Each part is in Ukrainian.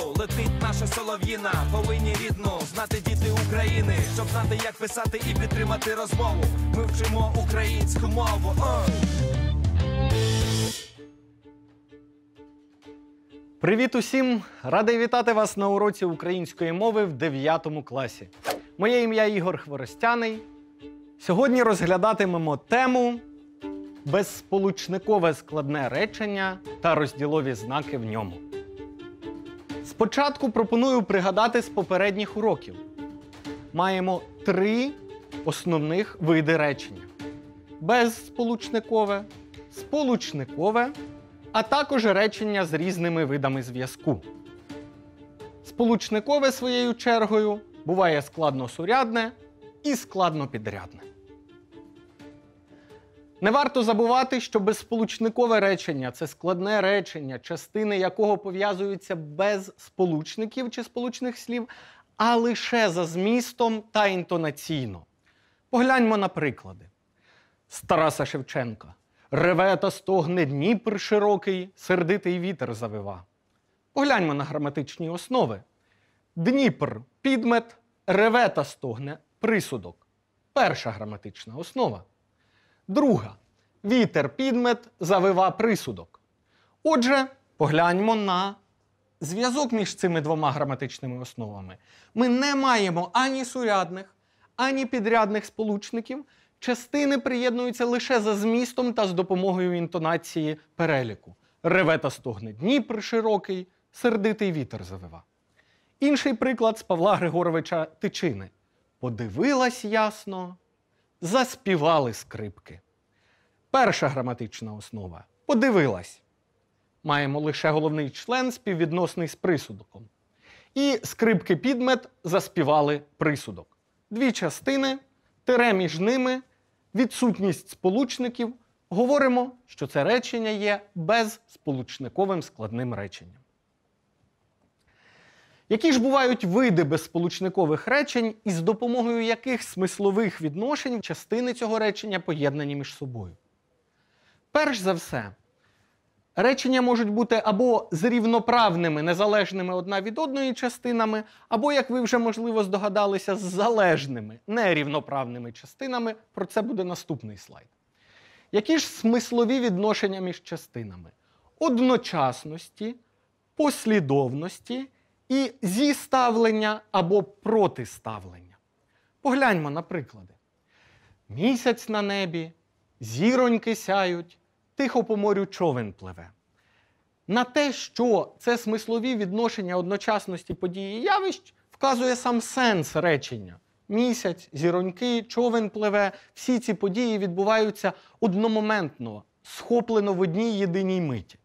світу летить наша солов'їна, повинні рідну знати діти України, щоб знати, як писати і підтримати розмову. Ми вчимо українську мову. Привіт усім! Радий вітати вас на уроці української мови в 9 класі. Моє ім'я Ігор Хворостяний. Сьогодні розглядатимемо тему безсполучникове складне речення та розділові знаки в ньому. Спочатку пропоную пригадати з попередніх уроків. Маємо три основних види речення: безсполучникове, сполучникове, а також речення з різними видами зв'язку. Сполучникове своєю чергою буває складносурядне і складнопідрядне. Не варто забувати, що безсполучникове речення це складне речення, частини якого пов'язуються без сполучників чи сполучних слів, а лише за змістом та інтонаційно. Погляньмо на приклади. Стараса Шевченка. Реве та стогне Дніпр широкий, сердитий вітер завива. Погляньмо на граматичні основи. Дніпр підмет, реве та стогне присудок. Перша граматична основа. Друга. Вітер підмет завива присудок. Отже, погляньмо на зв'язок між цими двома граматичними основами. Ми не маємо ані сурядних, ані підрядних сполучників. Частини приєднуються лише за змістом та з допомогою інтонації переліку. Реве та стогне Дніпр широкий, сердитий вітер завива. Інший приклад з Павла Григоровича Тичини. Подивилась ясно заспівали скрипки. Перша граматична основа подивилась. Маємо лише головний член співвідносний з присудоком. І скрипки підмет заспівали присудок. Дві частини, тире між ними, відсутність сполучників. Говоримо, що це речення є безсполучниковим складним реченням. Які ж бувають види безполучникових речень, і з допомогою яких смислових відношень частини цього речення поєднані між собою? Перш за все, речення можуть бути або з рівноправними, незалежними одна від одної частинами, або, як ви вже можливо здогадалися, з залежними, нерівноправними частинами. Про це буде наступний слайд. Які ж смислові відношення між частинами? Одночасності, послідовності і зі ставлення або протиставлення. Погляньмо на приклади. Місяць на небі, зіроньки сяють, тихо по морю човен пливе. На те, що це смислові відношення одночасності події явищ, вказує сам сенс речення. Місяць, зіроньки, човен пливе, всі ці події відбуваються одномоментно, схоплено в одній єдиній миті.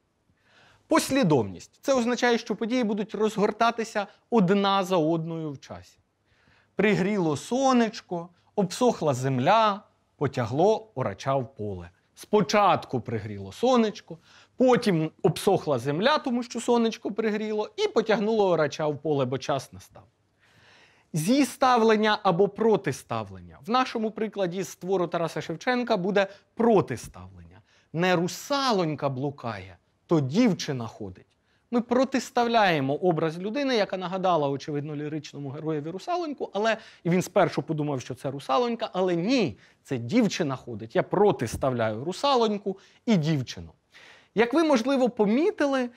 Послідовність це означає, що події будуть розгортатися одна за одною в часі. Пригріло сонечко, обсохла земля, потягло орача в поле. Спочатку пригріло сонечко, потім обсохла земля, тому що сонечко пригріло, і потягнуло орача в поле, бо час настав. Зі ставлення або протиставлення. В нашому прикладі з твору Тараса Шевченка буде протиставлення. Не русалонька блукає то дівчина ходить. Ми протиставляємо образ людини, яка нагадала, очевидно, ліричному героєві русалоньку, але і він спершу подумав, що це русалонька, але ні, це дівчина ходить. Я протиставляю русалоньку і дівчину. Як ви, можливо, помітили,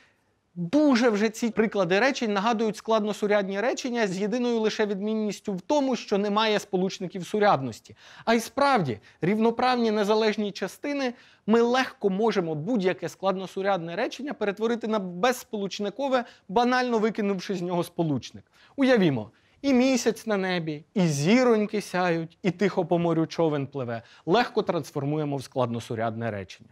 Дуже вже ці приклади речень нагадують складносурядні речення з єдиною лише відмінністю в тому, що немає сполучників сурядності. А й справді рівноправні незалежні частини ми легко можемо будь-яке складносурядне речення перетворити на безсполучникове, банально викинувши з нього сполучник. Уявімо. І місяць на небі, і зіроньки сяють, і тихо по морю човен пливе. Легко трансформуємо в складносурядне речення.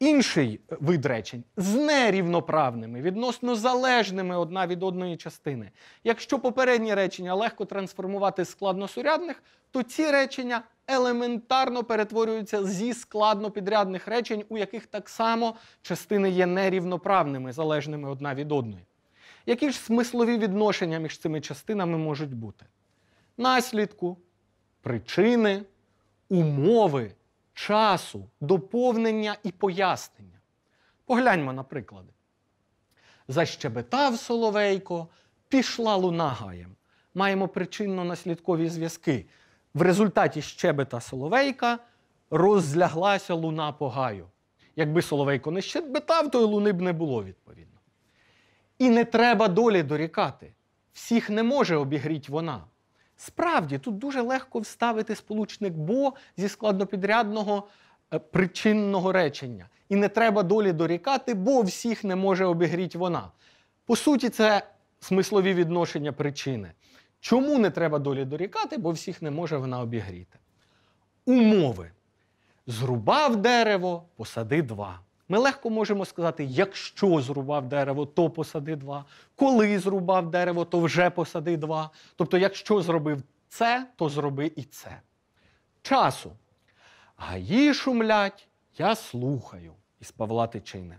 Інший вид речень з нерівноправними, відносно залежними одна від одної частини. Якщо попередні речення легко трансформувати з складносурядних, то ці речення елементарно перетворюються зі складнопідрядних речень, у яких так само частини є нерівноправними, залежними одна від одної. Які ж смислові відношення між цими частинами можуть бути? Наслідку, причини, умови часу, доповнення і пояснення. Погляньмо, на приклади. Защебетав Соловейко, пішла луна гаєм. Маємо причинно-наслідкові зв'язки. В результаті щебета Соловейка розляглася луна по гаю. Якби Соловейко не щебетав, то й луни б не було, відповідно. І не треба долі дорікати. Всіх не може обігріть вона. Справді, тут дуже легко вставити сполучник бо зі складнопідрядного е, причинного речення. І не треба долі дорікати, бо всіх не може обігріть вона. По суті, це смислові відношення причини. Чому не треба долі дорікати, бо всіх не може вона обігріти? Умови. Зрубав дерево, посади два. Ми легко можемо сказати, якщо зрубав дерево, то посади два, коли зрубав дерево, то вже посади два. Тобто, якщо зробив це, то зроби і це. Часу. Гаї шумлять, я слухаю із Павла Тичини.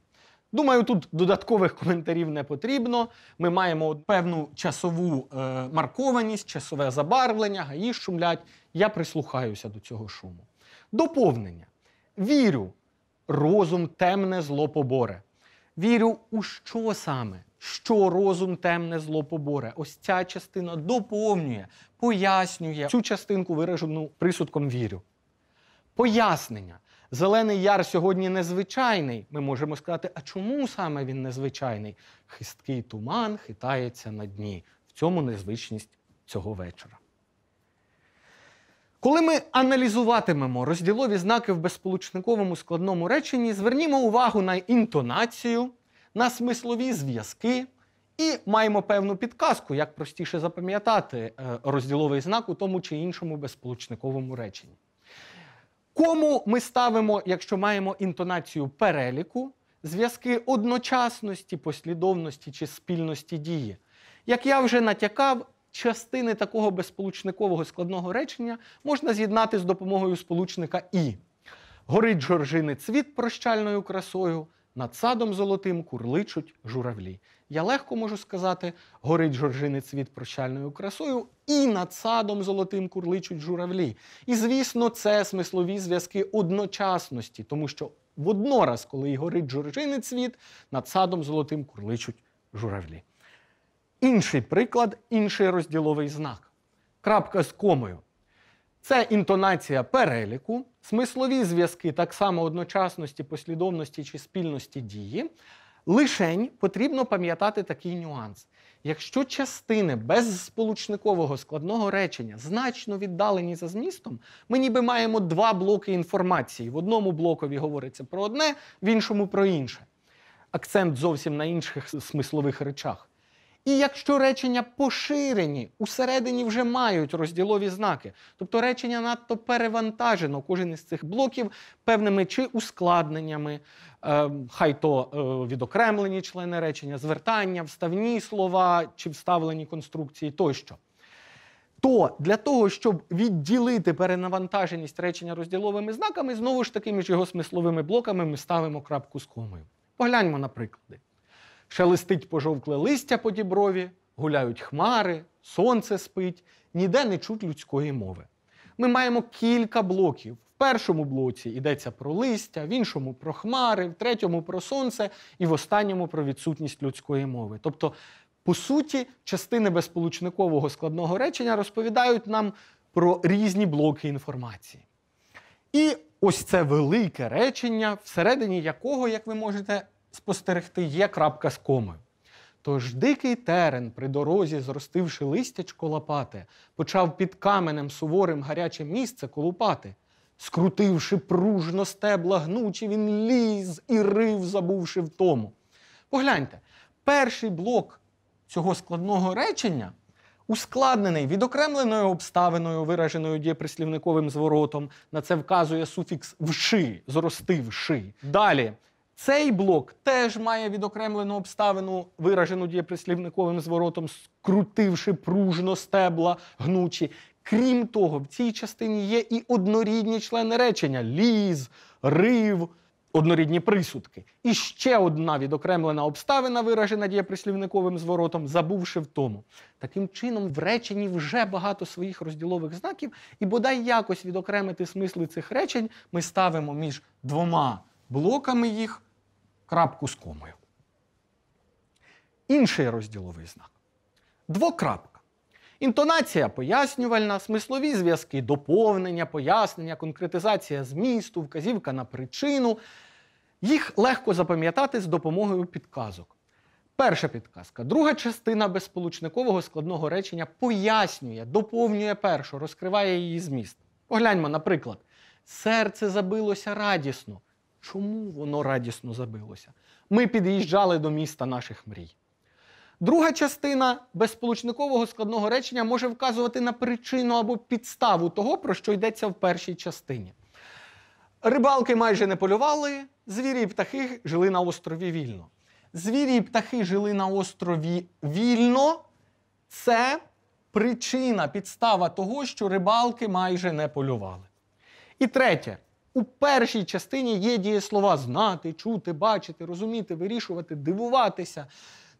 Думаю, тут додаткових коментарів не потрібно. Ми маємо певну часову е, маркованість, часове забарвлення, гаї шумлять. Я прислухаюся до цього шуму. Доповнення. Вірю, розум темне зло поборе. Вірю, у що саме? Що розум темне зло поборе. Ось ця частина доповнює, пояснює цю частинку виражену присудком вірю. Пояснення. Зелений яр сьогодні незвичайний. Ми можемо сказати, а чому саме він незвичайний? Хисткий туман хитається на дні. В цьому незвичність цього вечора. Коли ми аналізуватимемо розділові знаки в безполучниковому складному реченні, звернімо увагу на інтонацію, на смислові зв'язки і маємо певну підказку, як простіше запам'ятати е, розділовий знак у тому чи іншому безполучниковому реченні. Кому ми ставимо, якщо маємо інтонацію переліку, зв'язки одночасності, послідовності чи спільності дії? Як я вже натякав, частини такого безполучникового складного речення можна з'єднати з допомогою сполучника І. Горить Жоржини цвіт прощальною красою, над садом золотим курличуть журавлі. Я легко можу сказати: горить Жоржини цвіт прощальною красою, і над садом золотим курличуть журавлі. І, звісно, це смислові зв'язки одночасності, тому що воднораз, коли і горить Жоржини цвіт, над садом золотим курличуть журавлі. Інший приклад, інший розділовий знак. Крапка з комою. Це інтонація переліку, смислові зв'язки так само одночасності, послідовності чи спільності дії. Лишень потрібно пам'ятати такий нюанс. Якщо частини безсполучникового складного речення значно віддалені за змістом, ми ніби маємо два блоки інформації. В одному блокові говориться про одне, в іншому про інше. Акцент зовсім на інших смислових речах. І якщо речення поширені, усередині вже мають розділові знаки, тобто речення надто перевантажено, кожен із цих блоків певними чи ускладненнями, е, хай то е, відокремлені члени речення, звертання, вставні слова чи вставлені конструкції тощо. То для того, щоб відділити перенавантаженість речення розділовими знаками, знову ж таки між його смисловими блоками ми ставимо крапку з комою. Погляньмо на приклади. Шелестить пожовкле листя по діброві, гуляють хмари, сонце спить, ніде не чуть людської мови. Ми маємо кілька блоків. В першому блоці йдеться про листя, в іншому про хмари, в третьому про сонце і в останньому про відсутність людської мови. Тобто, по суті, частини безполучникового складного речення розповідають нам про різні блоки інформації. І ось це велике речення, всередині якого, як ви можете спостерегти є крапка з комою. Тож дикий терен, при дорозі, зростивши листячко лопати, почав під каменем суворим гаряче місце колупати. Скрутивши пружно стебла гнучі, він ліз і рив, забувши в тому. Погляньте, перший блок цього складного речення ускладнений відокремленою обставиною, вираженою дієприслівниковим зворотом. На це вказує суфікс вши, зростивши. Далі цей блок теж має відокремлену обставину, виражену дієприслівниковим зворотом, скрутивши пружно стебла гнучі. Крім того, в цій частині є і однорідні члени речення ліз, рив, однорідні присудки. І ще одна відокремлена обставина, виражена дієприслівниковим зворотом, забувши в тому. Таким чином, в реченні вже багато своїх розділових знаків, і бодай якось відокремити смисли цих речень ми ставимо між двома блоками їх крапку з комою. Інший розділовий знак двокрапка. Інтонація пояснювальна, смислові зв'язки, доповнення, пояснення, конкретизація змісту, вказівка на причину. Їх легко запам'ятати з допомогою підказок. Перша підказка. Друга частина безполучникового складного речення пояснює, доповнює першу, розкриває її зміст. Погляньмо, наприклад, серце забилося радісно, Чому воно радісно забилося? Ми під'їжджали до міста наших мрій. Друга частина безполучникового складного речення може вказувати на причину або підставу того, про що йдеться в першій частині. Рибалки майже не полювали, звірі і птахи жили на острові вільно. Звірі і птахи жили на острові вільно. Це причина, підстава того, що рибалки майже не полювали. І третє, у першій частині є дієслова знати, чути, бачити, розуміти, вирішувати, дивуватися,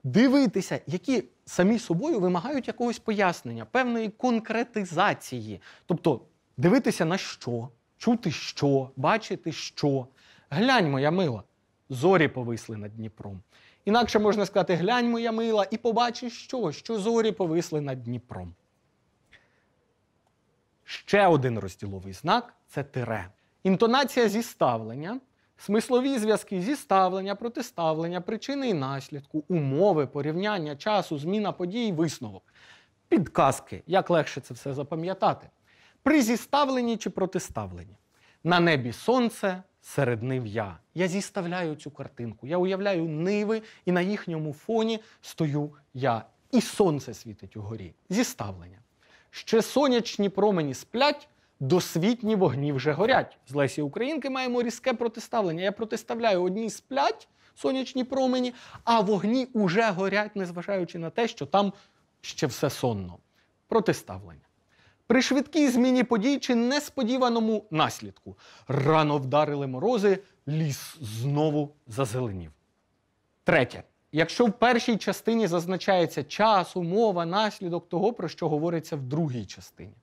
дивитися, які самі собою вимагають якогось пояснення, певної конкретизації. Тобто дивитися на що, чути що, бачити що. Глянь, моя мила, зорі повисли над Дніпром. Інакше можна сказати, глянь, моя мила, і побачи що, що зорі повисли над Дніпром. Ще один розділовий знак це тире. Інтонація зіставлення, смислові зв'язки зіставлення, протиставлення, причини і наслідку, умови, порівняння часу, зміна подій, висновок, підказки, як легше це все запам'ятати. При зіставленні чи протиставленні. На небі сонце, серед нив я. Я зіставляю цю картинку. Я уявляю ниви, і на їхньому фоні стою я. І сонце світить угорі. Зіставлення. Ще сонячні промені сплять, Досвітні вогні вже горять. З Лесі Українки маємо різке протиставлення. Я протиставляю одні сплять сонячні промені, а вогні уже горять, незважаючи на те, що там ще все сонно. Протиставлення. При швидкій зміні подій чи несподіваному наслідку рано вдарили морози, ліс знову зазеленів. Третє. Якщо в першій частині зазначається час, умова, наслідок того, про що говориться в другій частині.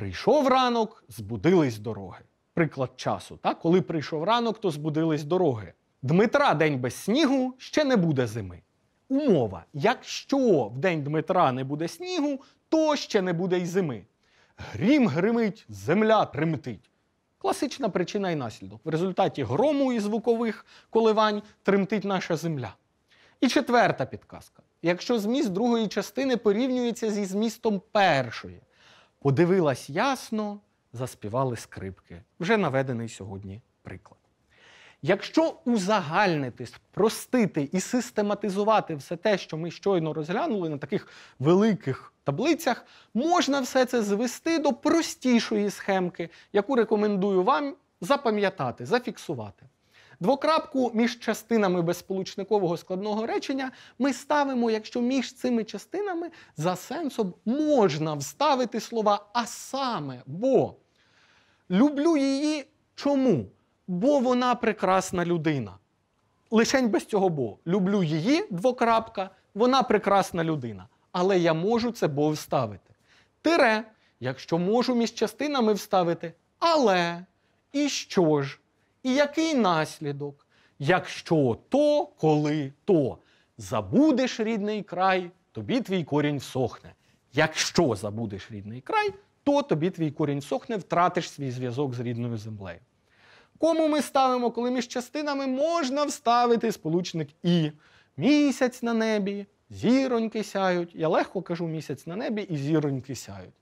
Прийшов ранок, збудились дороги. Приклад часу. Так? Коли прийшов ранок, то збудились дороги. Дмитра день без снігу ще не буде зими. Умова: якщо в день Дмитра не буде снігу, то ще не буде й зими. Грім гримить, земля тремтить. Класична причина і наслідок. В результаті грому і звукових коливань тремтить наша земля. І четверта підказка: якщо зміст другої частини порівнюється зі змістом першої. Подивилась ясно, заспівали скрипки. Вже наведений сьогодні приклад. Якщо узагальнити, спростити і систематизувати все те, що ми щойно розглянули на таких великих таблицях, можна все це звести до простішої схемки, яку рекомендую вам запам'ятати, зафіксувати. Двокрапку між частинами безполучникового складного речення ми ставимо, якщо між цими частинами за сенсом можна вставити слова а саме, бо люблю її чому? Бо вона прекрасна людина. Лишень без цього бо. Люблю її, двокрапка, вона прекрасна людина. Але я можу це бо вставити. Тире, якщо можу між частинами вставити, але і що ж? І який наслідок? Якщо то, коли то забудеш рідний край, тобі твій корінь всохне. Якщо забудеш рідний край, то тобі твій корінь сохне, втратиш свій зв'язок з рідною землею. Кому ми ставимо, коли між частинами можна вставити сполучник І. Місяць на небі, зіроньки сяють. Я легко кажу місяць на небі і зіроньки сяють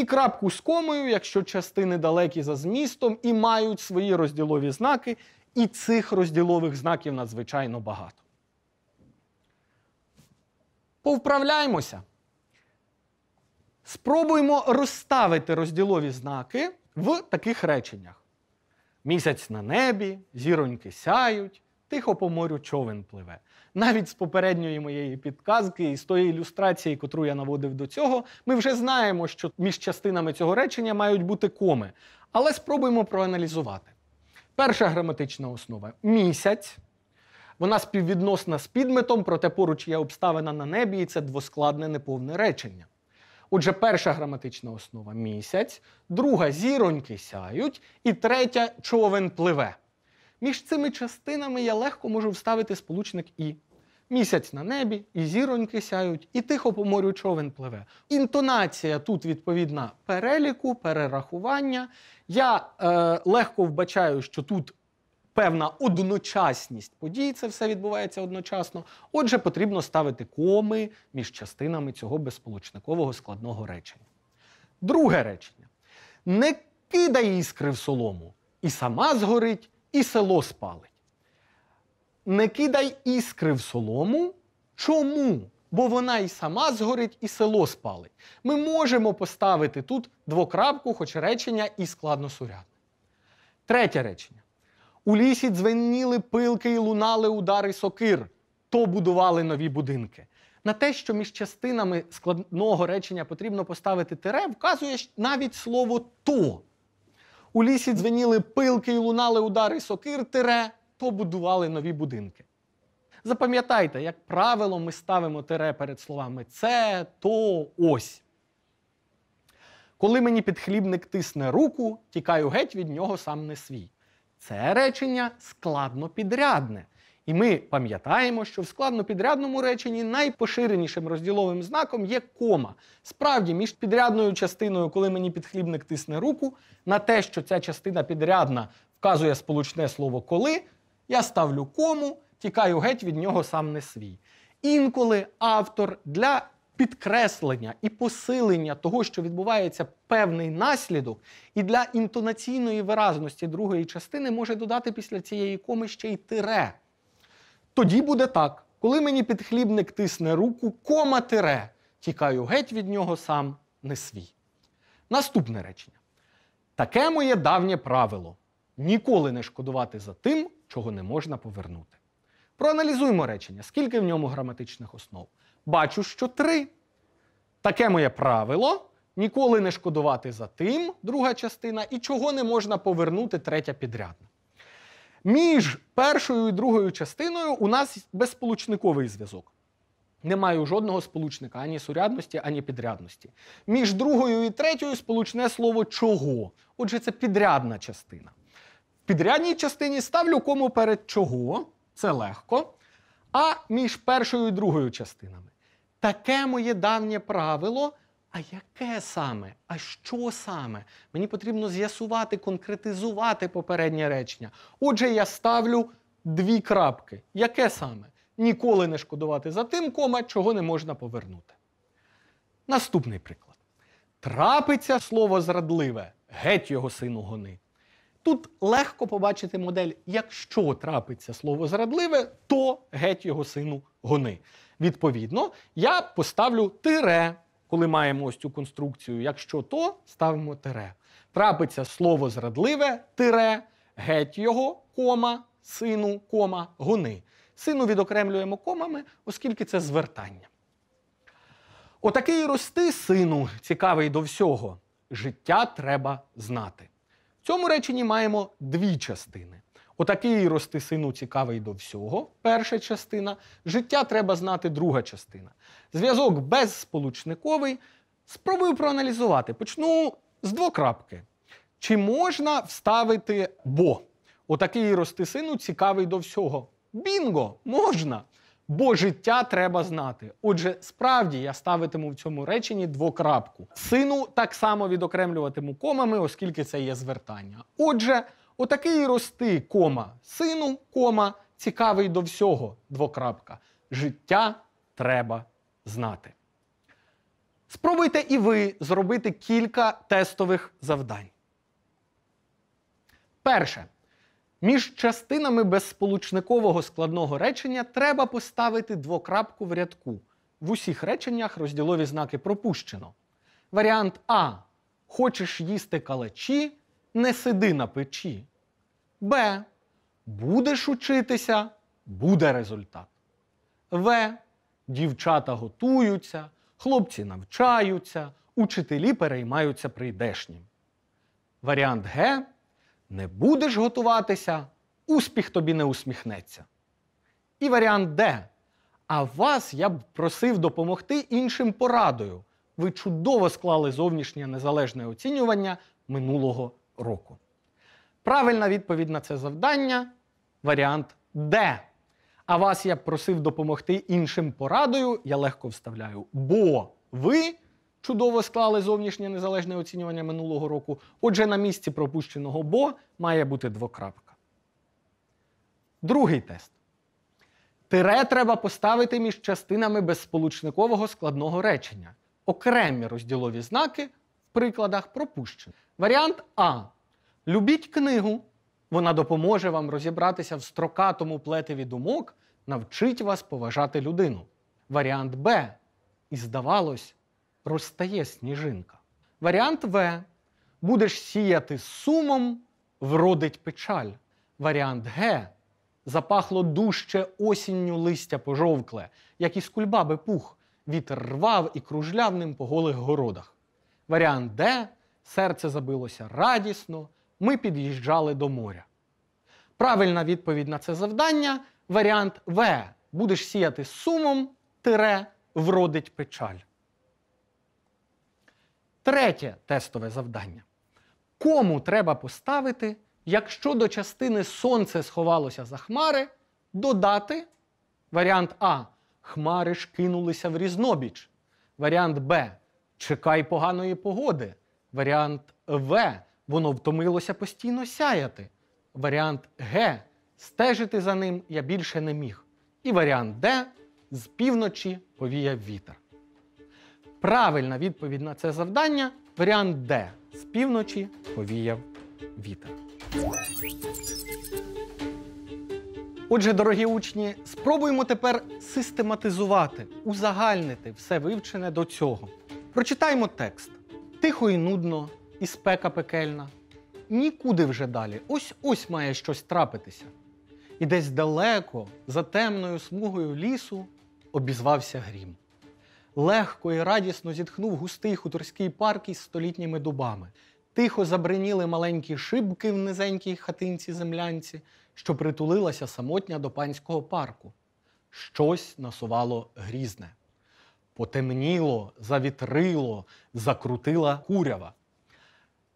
і крапку з комою, якщо частини далекі за змістом і мають свої розділові знаки, і цих розділових знаків надзвичайно багато. Повправляємося. Спробуємо розставити розділові знаки в таких реченнях: місяць на небі, зіроньки сяють, тихо по морю човен пливе навіть з попередньої моєї підказки і з тої ілюстрації, котру я наводив до цього, ми вже знаємо, що між частинами цього речення мають бути коми. Але спробуємо проаналізувати. Перша граматична основа місяць. Вона співвідносна з підметом, проте поруч є обставина на небі, і це двоскладне неповне речення. Отже, перша граматична основа місяць, друга зіроньки сяють, і третя човен пливе. Між цими частинами я легко можу вставити сполучник і. Місяць на небі, і зіроньки сяють, і тихо по морю човен пливе. Інтонація тут відповідна переліку, перерахування. Я е, легко вбачаю, що тут певна одночасність подій, це все відбувається одночасно. Отже, потрібно ставити коми між частинами цього безполучникового складного речення. Друге речення: не кидай іскри в солому, і сама згорить і село спалить. Не кидай іскри в солому. Чому? Бо вона і сама згорить, і село спалить. Ми можемо поставити тут двокрапку, хоч речення і складносурядне. Третє речення. У лісі дзвеніли пилки і лунали удари сокир, то будували нові будинки. На те, що між частинами складного речення потрібно поставити тире, вказує навіть слово то. У лісі дзвеніли пилки і лунали удари сокир, тире, то будували нові будинки. Запам'ятайте, як правило, ми ставимо тире перед словами це, то, ось. Коли мені підхлібник тисне руку, тікаю геть від нього сам не свій. Це речення складно підрядне. І ми пам'ятаємо, що в складнопідрядному реченні найпоширенішим розділовим знаком є кома. Справді, між підрядною частиною, коли мені підхлібник тисне руку, на те, що ця частина підрядна вказує сполучне слово коли, я ставлю кому, тікаю геть від нього сам не свій. Інколи автор для підкреслення і посилення того, що відбувається певний наслідок, і для інтонаційної виразності другої частини може додати після цієї коми ще й тире. Тоді буде так. Коли мені підхлібник тисне руку, кома тире, тікаю геть від нього сам не свій. Наступне речення. Таке моє давнє правило ніколи не шкодувати за тим, чого не можна повернути. Проаналізуємо речення, скільки в ньому граматичних основ. Бачу, що три. Таке моє правило ніколи не шкодувати за тим, друга частина, і чого не можна повернути третя підрядна. Між першою і другою частиною у нас безсполучниковий зв'язок. Немає жодного сполучника ані сурядності, ані підрядності. Між другою і третьою сполучне слово чого. Отже, це підрядна частина. В підрядній частині ставлю кому перед чого, це легко. А між першою і другою частинами. Таке моє давнє правило а яке саме? А що саме? Мені потрібно з'ясувати, конкретизувати попереднє речення. Отже, я ставлю дві крапки. Яке саме? Ніколи не шкодувати за тим, кома, чого не можна повернути. Наступний приклад. Трапиться слово зрадливе, геть його сину гони. Тут легко побачити модель, якщо трапиться слово зрадливе, то геть його сину гони. Відповідно, я поставлю тире коли маємо ось цю конструкцію, якщо то ставимо тире. Трапиться слово зрадливе, тире, геть його, кома, сину, кома, гони. Сину відокремлюємо комами, оскільки це звертання. Отакий рости сину, цікавий до всього, життя треба знати. В цьому реченні маємо дві частини. Отакий рости сину цікавий до всього. Перша частина. Життя треба знати друга частина. Зв'язок безсполучниковий. Спробую проаналізувати. Почну з двокрапки. Чи можна вставити бо? Отакий рости сину цікавий до всього. Бінго! Можна! Бо життя треба знати. Отже, справді я ставитиму в цьому реченні двокрапку. Сину так само відокремлюватиму комами, оскільки це є звертання. Отже. Отакий рости кома сину, кома, цікавий до всього двокрапка. Життя треба знати. Спробуйте і ви зробити кілька тестових завдань. Перше. Між частинами безсполучникового складного речення треба поставити двокрапку в рядку. В усіх реченнях розділові знаки пропущено. Варіант А. Хочеш їсти калачі, не сиди на печі. Б. Будеш учитися, буде результат. В. Дівчата готуються, хлопці навчаються, учителі переймаються прийдешнім. Варіант Г. Не будеш готуватися, успіх тобі не усміхнеться. І варіант Д. А вас я б просив допомогти іншим порадою. Ви чудово склали зовнішнє незалежне оцінювання минулого року. Правильна відповідь на це завдання варіант Д. А вас я просив допомогти іншим порадою, я легко вставляю. Бо ви чудово склали зовнішнє незалежне оцінювання минулого року. Отже, на місці пропущеного Бо має бути двокрапка. Другий тест. Тире треба поставити між частинами безсполучникового складного речення. Окремі розділові знаки в прикладах пропущені. Варіант А. Любіть книгу, вона допоможе вам розібратися в строкатому плетеві думок, навчить вас поважати людину. Варіант Б. І, здавалось, розстає сніжинка. Варіант В. Будеш сіяти сумом, вродить печаль. Варіант Г. Запахло дужче осінню листя пожовкле, як із кульбаби пух, вітер рвав і кружляв ним по голих городах. Варіант Д. Серце забилося радісно ми під'їжджали до моря. Правильна відповідь на це завдання варіант В. Будеш сіяти з сумом, тире вродить печаль. Третє тестове завдання. Кому треба поставити, якщо до частини сонце сховалося за хмари, додати варіант А. Хмари ж кинулися в різнобіч. Варіант Б. Чекай поганої погоди. Варіант В. Воно втомилося постійно сяяти. Варіант Г. Стежити за ним я більше не міг. І варіант Д. З півночі повіяв вітер. Правильна відповідь на це завдання варіант Д. З півночі повіяв вітер. Отже, дорогі учні, спробуємо тепер систематизувати, узагальнити все вивчене до цього. Прочитаємо текст. Тихо і нудно і спека пекельна. Нікуди вже далі. Ось ось має щось трапитися. І десь далеко, за темною смугою лісу, обізвався грім. Легко і радісно зітхнув густий хуторський парк із столітніми дубами. Тихо забриніли маленькі шибки в низенькій хатинці землянці, що притулилася самотня до панського парку. Щось насувало грізне. Потемніло, завітрило, закрутила курява.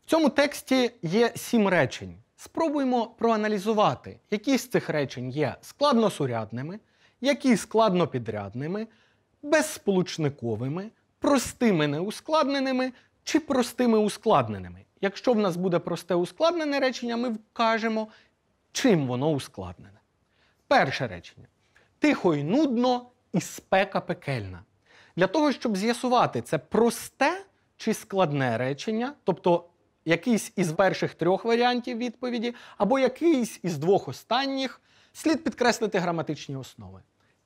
В цьому тексті є сім речень. Спробуємо проаналізувати, які з цих речень є складносурядними, які складнопідрядними, безсполучниковими, простими неускладненими чи простими ускладненими. Якщо в нас буде просте ускладнене речення, ми вкажемо, чим воно ускладнене. Перше речення. Тихо і нудно і спека пекельна. Для того, щоб з'ясувати, це просте чи складне речення, тобто якийсь із перших трьох варіантів відповіді, або якийсь із двох останніх, слід підкреслити граматичні основи.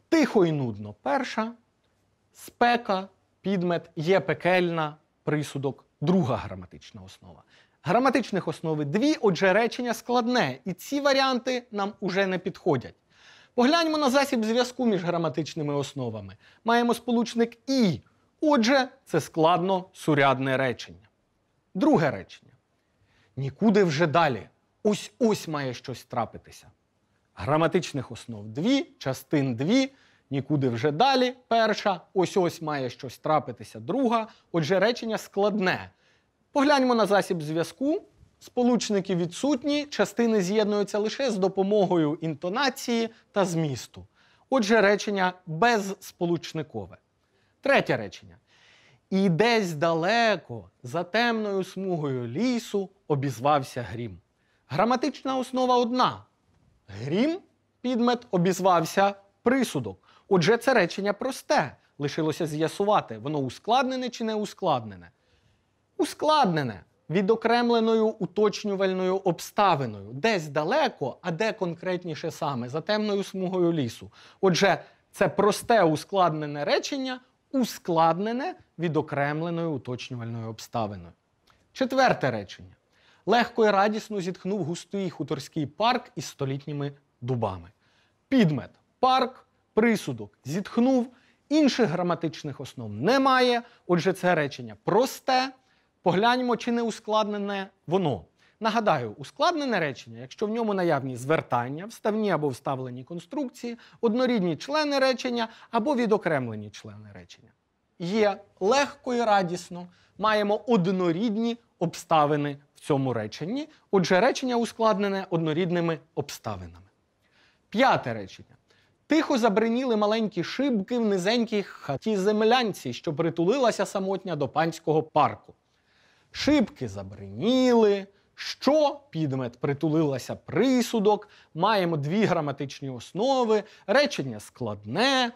Тихо і нудно перша, спека, підмет є пекельна, присудок, друга граматична основа. Граматичних основи дві, отже, речення складне, і ці варіанти нам уже не підходять. Погляньмо на засіб зв'язку між граматичними основами. Маємо сполучник І. Отже, це складно сурядне речення. Друге речення. Нікуди вже далі. Ось ось має щось трапитися. Граматичних основ дві, частин дві, нікуди вже далі. Перша, ось ось має щось трапитися. Друга. Отже, речення складне. Погляньмо на засіб зв'язку. Сполучники відсутні, частини з'єднуються лише з допомогою інтонації та змісту. Отже, речення безсполучникове. Третє речення. І десь далеко, за темною смугою лісу, обізвався грім. Граматична основа одна. Грім, підмет обізвався присудок. Отже, це речення просте. Лишилося з'ясувати, воно ускладнене чи не ускладнене. Ускладнене відокремленою уточнювальною обставиною. Десь далеко, а де конкретніше саме, за темною смугою лісу. Отже, це просте ускладнене речення ускладнене відокремленою уточнювальною обставиною. Четверте речення. Легко і радісно зітхнув густий хуторський парк із столітніми дубами. Підмет, парк, присудок зітхнув, інших граматичних основ немає. Отже, це речення просте. Погляньмо, чи не ускладнене воно. Нагадаю, ускладнене речення, якщо в ньому наявні звертання, вставні або вставлені конструкції, однорідні члени речення або відокремлені члени речення. Є легко і радісно, маємо однорідні обставини в цьому реченні. Отже, речення ускладнене однорідними обставинами. П'яте речення. Тихо забриніли маленькі шибки в низенькій хаті землянці, що притулилася самотня до панського парку. Шибки забриніли, що підмет притулилася присудок, маємо дві граматичні основи, речення складне,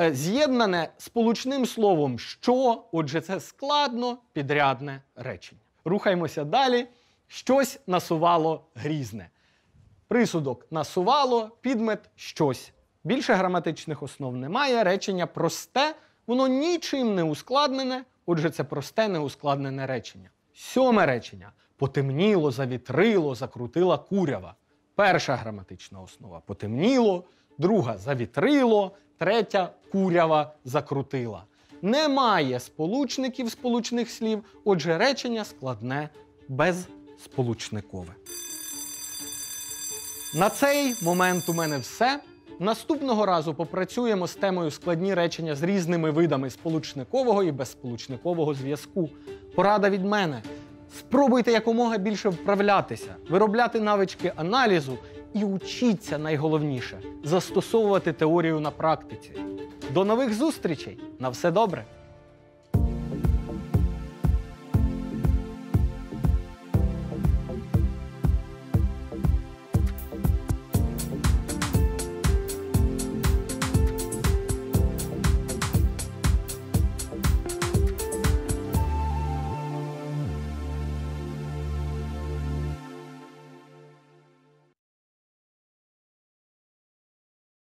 е, з'єднане сполучним словом що, отже, це складно підрядне речення. Рухаємося далі. Щось насувало грізне. Присудок насувало, підмет щось. Більше граматичних основ немає. Речення просте, воно нічим не ускладнене, отже, це просте неускладнене речення. Сьоме речення потемніло, завітрило, закрутила курява. Перша граматична основа потемніло, друга завітрило, третя курява закрутила. Немає сполучників сполучних слів, отже, речення складне безсполучникове. На цей момент у мене все. Наступного разу попрацюємо з темою складні речення з різними видами сполучникового і безсполучникового зв'язку. Порада від мене. Спробуйте якомога більше вправлятися, виробляти навички аналізу і учіться найголовніше застосовувати теорію на практиці. До нових зустрічей! На все добре!